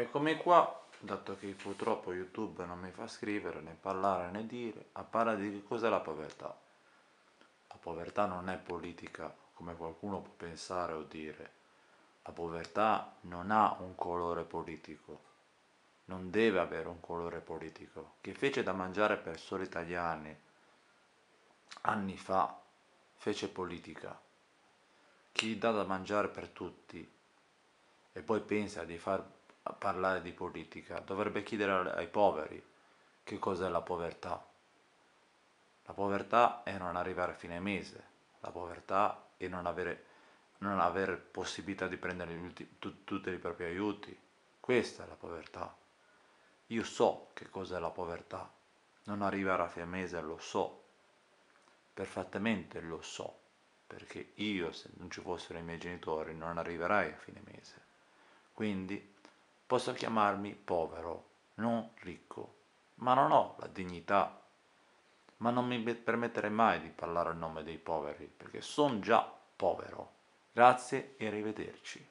Eccomi qua, dato che purtroppo YouTube non mi fa scrivere, né parlare, né dire, a parlare di che cos'è la povertà. La povertà non è politica, come qualcuno può pensare o dire. La povertà non ha un colore politico, non deve avere un colore politico. Che fece da mangiare per soli italiani anni fa, fece politica. Chi dà da mangiare per tutti e poi pensa di far parlare di politica, dovrebbe chiedere ai poveri che cos'è la povertà. La povertà è non arrivare a fine mese, la povertà è non avere, non avere possibilità di prendere tutti i propri aiuti. Questa è la povertà. Io so che cos'è la povertà. Non arrivare a fine mese lo so. Perfettamente lo so. Perché io, se non ci fossero i miei genitori, non arriverai a fine mese. Quindi Posso chiamarmi povero, non ricco, ma non ho la dignità. Ma non mi permetterei mai di parlare a nome dei poveri, perché sono già povero. Grazie e arrivederci.